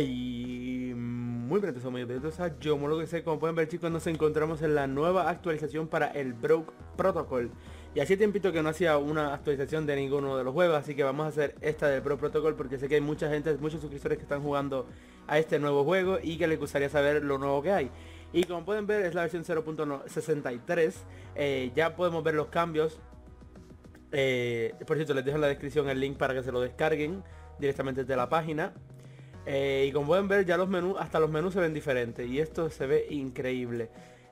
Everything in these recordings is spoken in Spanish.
Y... muy bien, somos bienvenidos a Yo molo que sé, como pueden ver chicos, nos encontramos en la nueva actualización para el Broke Protocol Y hace tiempito que no hacía una actualización de ninguno de los juegos, así que vamos a hacer esta del Broke Protocol Porque sé que hay mucha gente, muchos suscriptores que están jugando a este nuevo juego y que les gustaría saber lo nuevo que hay Y como pueden ver es la versión 0.63, eh, ya podemos ver los cambios eh, Por cierto, les dejo en la descripción el link para que se lo descarguen directamente desde la página eh, y como pueden ver ya los menús, hasta los menús se ven diferentes y esto se ve increíble.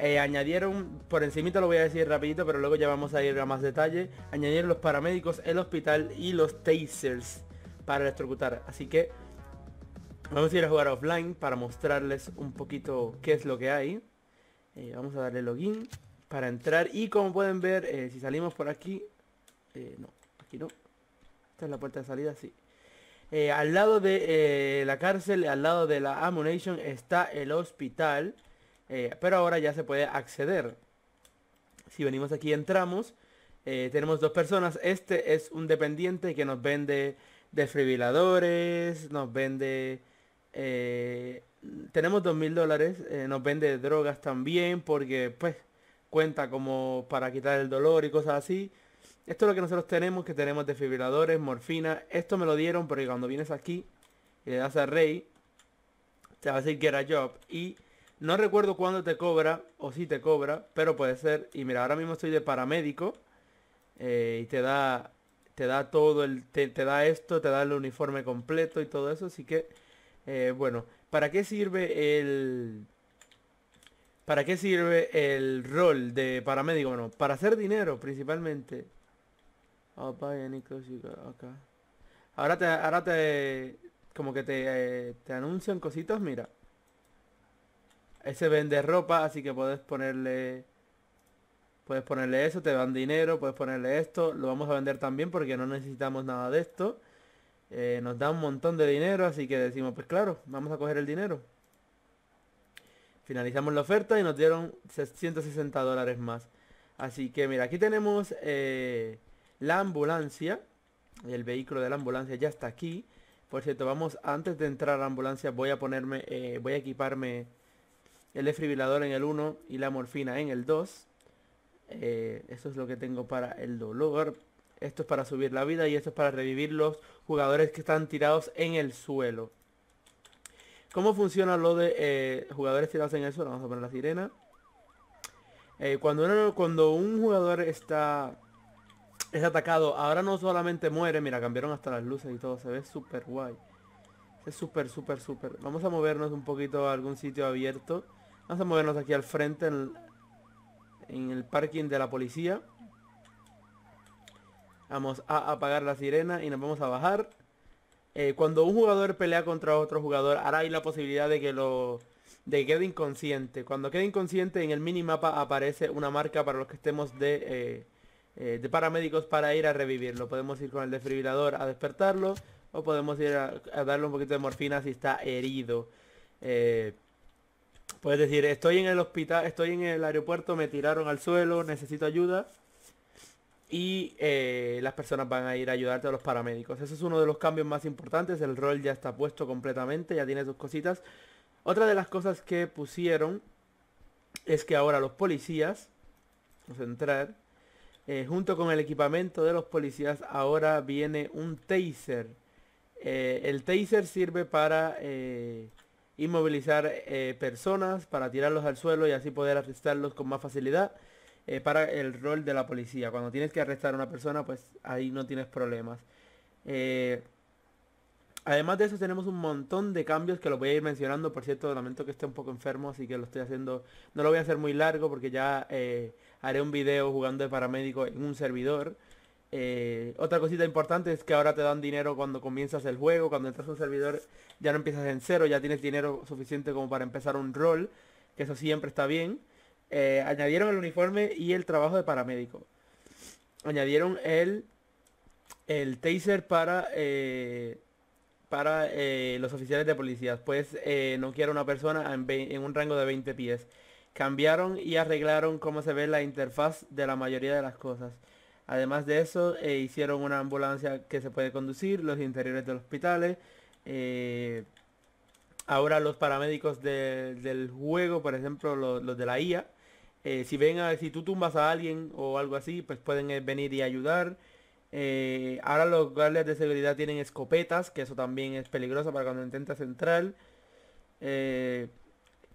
Eh, añadieron, por encimita lo voy a decir rapidito, pero luego ya vamos a ir a más detalle. Añadieron los paramédicos, el hospital y los tasers para electrocutar. Así que vamos a ir a jugar offline para mostrarles un poquito qué es lo que hay. Eh, vamos a darle login para entrar y como pueden ver, si salimos por aquí, no, aquí no. Esta es la puerta de salida, sí. Eh, al lado de eh, la cárcel, al lado de la Ammunition está el hospital. Eh, pero ahora ya se puede acceder. Si venimos aquí, entramos. tenemos dos personas. Este es un dependiente que nos vende desfibriladores, nos vende... tenemos dos mil dólares. Nos vende drogas también porque pues cuenta como para quitar el dolor y cosas así. Esto es lo que nosotros tenemos, que tenemos desfibriladores, morfina. Esto me lo dieron porque cuando vienes aquí y le das a Rey, te va a decir get a job. Y no recuerdo cuándo te cobra o si te cobra, pero puede ser. Y mira, ahora mismo estoy de paramédico eh, y te da te da todo el te, da esto te da el uniforme completo y todo eso así que eh, bueno para qué sirve el para qué sirve el rol de paramédico bueno para hacer dinero principalmente Ahora te, como que te, eh, anuncian cositas, mira. Ese vende ropa, así que puedes ponerle, puedes ponerle eso, te dan dinero, puedes ponerle esto. Lo vamos a vender también porque no necesitamos nada de esto. Eh, nos da un montón de dinero, así que decimos, pues claro, vamos a coger el dinero. Finalizamos la oferta y nos dieron 160 dólares más. Así que mira, aquí tenemos... Eh, la ambulancia, el vehículo de la ambulancia ya está aquí. Por cierto, vamos, antes de entrar a la ambulancia voy a ponerme, eh, voy a equiparme el defibrilador en el 1 y la morfina en el 2. Eh, eso es lo que tengo para el dolor. Esto es para subir la vida y esto es para revivir los jugadores que están tirados en el suelo. ¿Cómo funciona lo de eh, jugadores tirados en el suelo? Vamos a poner la sirena. cuando, cuando un jugador está es atacado. Ahora no solamente muere, mira, cambiaron hasta las luces y todo, se ve súper guay. Es súper, súper, súper. Vamos a movernos un poquito a algún sitio abierto. Vamos a movernos aquí al frente en, el parking de la policía. Vamos a apagar la sirena y nos vamos a bajar. Eh, cuando un jugador pelea contra otro jugador, ahora hay la posibilidad de que lo de quede inconsciente. Cuando quede inconsciente, en el minimapa aparece una marca para los que estemos de... Eh, eh, de paramédicos para ir a revivirlo. Podemos ir con el desfibrilador a despertarlo o podemos ir a, darle un poquito de morfina si está herido. Eh, puedes decir, estoy en el hospital, estoy en el aeropuerto, me tiraron al suelo, necesito ayuda. Y eh, las personas van a ir a ayudarte a los paramédicos. Eso es uno de los cambios más importantes. El rol ya está puesto completamente, ya tiene sus cositas. Otra de las cosas que pusieron es que ahora los policías, vamos a entrar, eh, junto con el equipamiento de los policías ahora viene un taser. Eh, el taser sirve para eh, inmovilizar personas, para tirarlos al suelo y así poder arrestarlos con más facilidad. para el rol de la policía. Cuando tienes que arrestar a una persona, pues ahí no tienes problemas. Además de eso tenemos un montón de cambios que los voy a ir mencionando. Por cierto, lamento que esté un poco enfermo, así que lo estoy haciendo. No lo voy a hacer muy largo porque ya eh, haré un video jugando de paramédico en un servidor. Eh, otra cosita importante es que ahora te dan dinero cuando comienzas el juego. Cuando entras a un servidor ya no empiezas en cero, ya tienes dinero suficiente como para empezar un rol. Que eso siempre está bien. Eh, añadieron el uniforme y el trabajo de paramédico. Añadieron el, el taser para para eh, los oficiales de policía, pues eh, no quiero una persona en, un rango de 20 pies. Cambiaron y arreglaron cómo se ve la interfaz de la mayoría de las cosas. Además de eso, eh, hicieron una ambulancia que se puede conducir, los interiores de los hospitales. ahora los paramédicos del juego, por ejemplo, los, de la IA, si ven a, si tú tumbas a alguien o algo así, pues pueden venir y ayudar. Eh, ahora los guardias de seguridad tienen escopetas, que eso también es peligroso para cuando intentas entrar. Eh,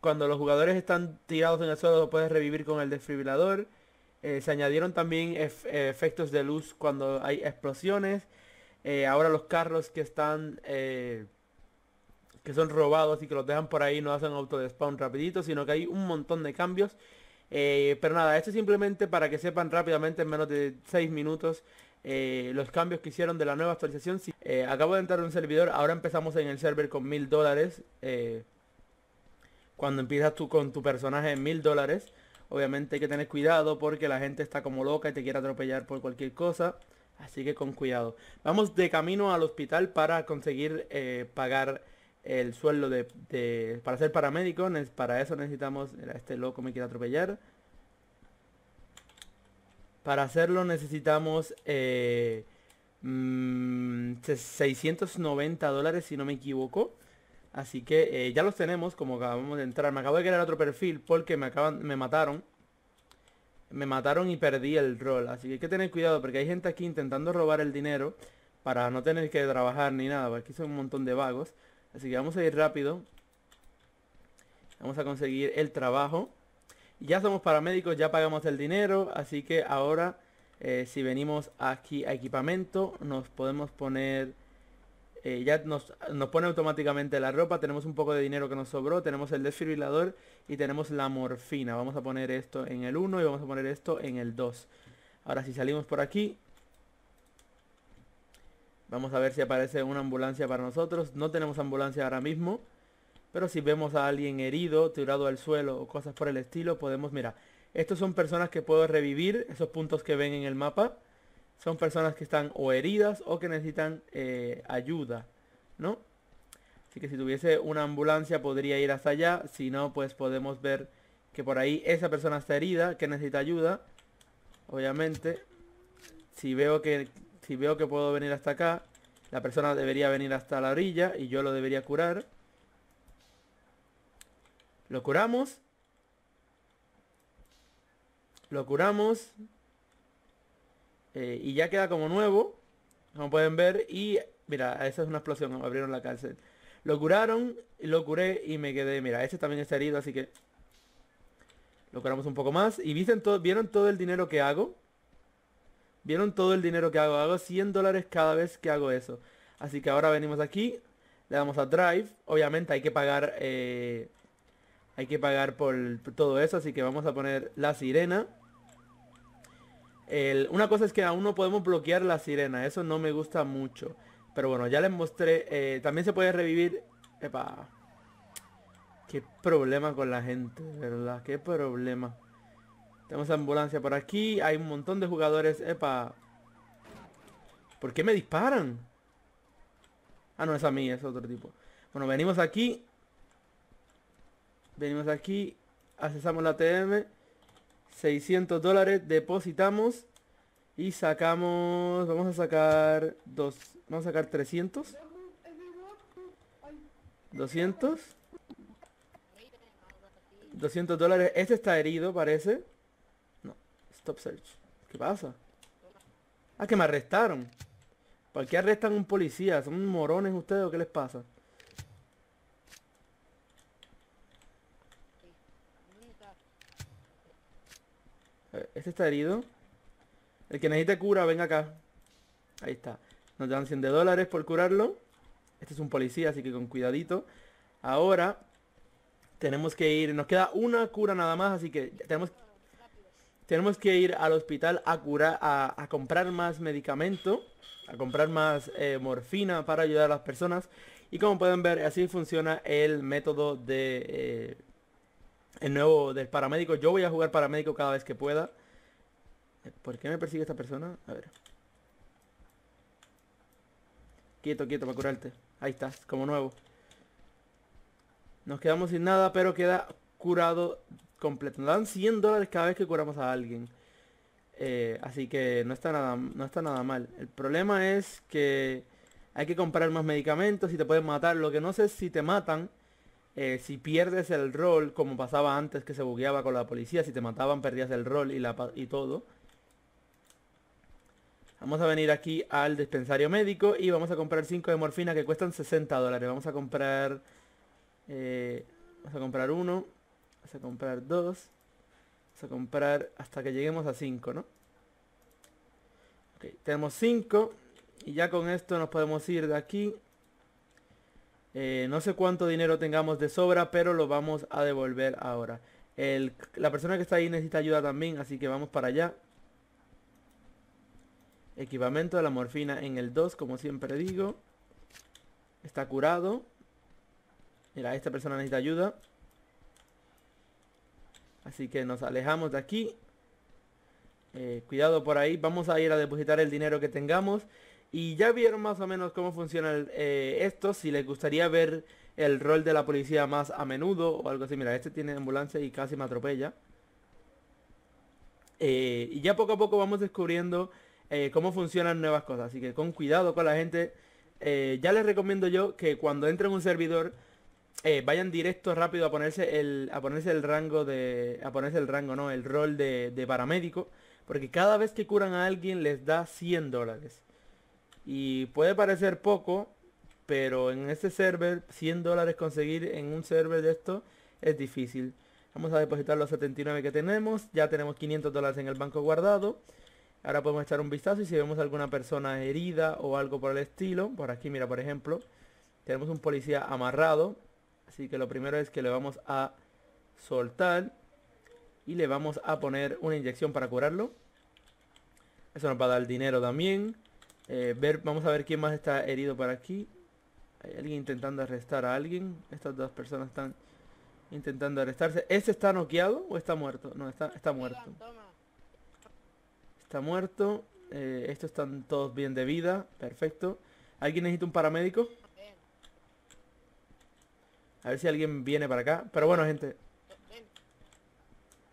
cuando los jugadores están tirados en el suelo, puedes revivir con el desfibrilador. Eh, se añadieron también efectos de luz cuando hay explosiones. ahora los carros que están que son robados y que los dejan por ahí no hacen auto de rapidito, sino que hay un montón de cambios. pero nada, esto es simplemente para que sepan rápidamente en menos de 6 minutos eh, los cambios que hicieron de la nueva actualización. Eh, acabo de entrar en un servidor, ahora empezamos en el server con mil dólares. Eh, cuando empiezas tú con tu personaje en mil dólares, obviamente hay que tener cuidado porque la gente está como loca y te quiere atropellar por cualquier cosa. Así que con cuidado. Vamos de camino al hospital para conseguir pagar el sueldo de, para ser paramédico. Para eso necesitamos... este loco me quiere atropellar. Para hacerlo necesitamos 690 eh, mm, dólares, si no me equivoco. Así que eh, ya los tenemos, como acabamos de entrar. Me acabo de crear otro perfil porque me, acaban, me mataron. Me mataron y perdí el rol. Así que hay que tener cuidado porque hay gente aquí intentando robar el dinero para no tener que trabajar ni nada. Porque aquí son un montón de vagos. Así que vamos a ir rápido. Vamos a conseguir el trabajo. Ya somos paramédicos, ya pagamos el dinero, así que ahora eh, si venimos aquí a equipamiento, nos podemos poner... Eh, ya nos, nos, pone automáticamente la ropa, tenemos un poco de dinero que nos sobró, tenemos el desfibrilador y tenemos la morfina. Vamos a poner esto en el 1 y vamos a poner esto en el 2. Ahora si salimos por aquí, vamos a ver si aparece una ambulancia para nosotros. No tenemos ambulancia ahora mismo si vemos a alguien herido, tirado al suelo o cosas por el estilo, podemos, mira, estos son personas que puedo revivir, esos puntos que ven en el mapa. Son personas que están o heridas o que necesitan eh, ayuda, ¿no? Así que si tuviese una ambulancia podría ir hasta allá. Si no, pues podemos ver que por ahí esa persona está herida, que necesita ayuda. Obviamente, si veo que, si veo que puedo venir hasta acá, la persona debería venir hasta la orilla y yo lo debería curar. Lo curamos. Lo curamos. Eh, y ya queda como nuevo. Como pueden ver. Y mira, esa es una explosión. Abrieron la cárcel. Lo curaron. Lo curé y me quedé. Mira, este también está herido. Así que lo curamos un poco más. Y vieron todo, vieron todo el dinero que hago. Vieron todo el dinero que hago. Hago 100 dólares cada vez que hago eso. Así que ahora venimos aquí. Le damos a Drive. Obviamente hay que pagar eh, hay que pagar por todo eso, así que vamos a poner la sirena. una cosa es que aún no podemos bloquear la sirena, eso no me gusta mucho. Pero bueno, ya les mostré. Eh, también se puede revivir... Epa. Qué problema con la gente, ¿verdad? Qué problema. Tenemos ambulancia por aquí. Hay un montón de jugadores. Epa. ¿Por qué me disparan? Ah, no, es a mí, es otro tipo. Bueno, venimos aquí. Venimos aquí, accesamos la ATM, 600 dólares, depositamos y sacamos, vamos a sacar dos, vamos a sacar 300. 200. 200 dólares. Este está herido, parece. No, stop search. ¿Qué pasa? Ah, que me arrestaron. ¿Por qué arrestan un policía? ¿Son morones ustedes o qué les pasa? Este está herido. El que necesita cura, venga acá. Ahí está. Nos dan 100 de dólares por curarlo. Este es un policía, así que con cuidadito. Ahora tenemos que ir. Nos queda una cura nada más, así que tenemos, tenemos que ir al hospital a curar, a, comprar más medicamento, a comprar más eh, morfina para ayudar a las personas. Y como pueden ver, así funciona el método de eh, el nuevo del paramédico. Yo voy a jugar paramédico cada vez que pueda. ¿Por qué me persigue esta persona? A ver. Quieto, quieto, para curarte. Ahí estás, como nuevo. Nos quedamos sin nada, pero queda curado completo. Nos dan 100 dólares cada vez que curamos a alguien. Eh, así que no está, nada, no está nada mal. El problema es que hay que comprar más medicamentos y te pueden matar. Lo que no sé es si te matan, eh, si pierdes el rol, como pasaba antes que se bugueaba con la policía, si te mataban perdías el rol y, la, y todo. Vamos a venir aquí al dispensario médico y vamos a comprar 5 de morfina que cuestan 60 dólares. Vamos a comprar... Eh, vamos a comprar uno. Vamos a comprar dos. Vamos a comprar hasta que lleguemos a 5, ¿no? Okay, tenemos 5. Y ya con esto nos podemos ir de aquí. Eh, no sé cuánto dinero tengamos de sobra, pero lo vamos a devolver ahora. la persona que está ahí necesita ayuda también, así que vamos para allá. Equipamiento de la morfina en el 2, como siempre digo. Está curado. Mira, esta persona necesita ayuda. Así que nos alejamos de aquí. Eh, cuidado por ahí. Vamos a ir a depositar el dinero que tengamos. Y ya vieron más o menos cómo funciona eh, esto. Si les gustaría ver el rol de la policía más a menudo o algo así. Mira, este tiene ambulancia y casi me atropella. Eh, y ya poco a poco vamos descubriendo eh, cómo funcionan nuevas cosas. Así que con cuidado con la gente. Eh, ya les recomiendo yo que cuando entren en un servidor eh, vayan directo rápido a ponerse el a ponerse el rango de a ponerse el rango no el rol de, de paramédico porque cada vez que curan a alguien les da 100 dólares y puede parecer poco pero en este server 100 dólares conseguir en un server de esto es difícil vamos a depositar los 79 que tenemos ya tenemos 500 dólares en el banco guardado Ahora podemos echar un vistazo y si vemos alguna persona herida o algo por el estilo. Por aquí, mira, por ejemplo, tenemos un policía amarrado. Así que lo primero es que le vamos a soltar y le vamos a poner una inyección para curarlo. Eso nos va a dar dinero también. Eh, ver, vamos a ver quién más está herido por aquí. Hay alguien intentando arrestar a alguien. Estas dos personas están intentando arrestarse. ¿Ese está noqueado o está muerto? No, está, está muerto está muerto. Eh, estos están todos bien de vida, perfecto. ¿Alguien necesita un paramédico? A ver si alguien viene para acá. Pero bueno, gente.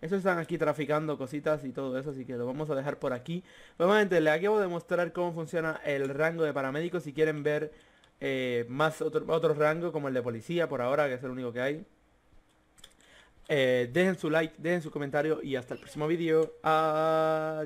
Estos están aquí traficando cositas y todo eso, así que lo vamos a dejar por aquí. Pues, bueno, gente, les acabo de mostrar cómo funciona el rango de paramédicos Si quieren ver eh, más otros otro rango, como el de policía, por ahora, que es el único que hay. Eh, dejen su like, dejen su comentario y hasta el próximo vídeo. Adiós.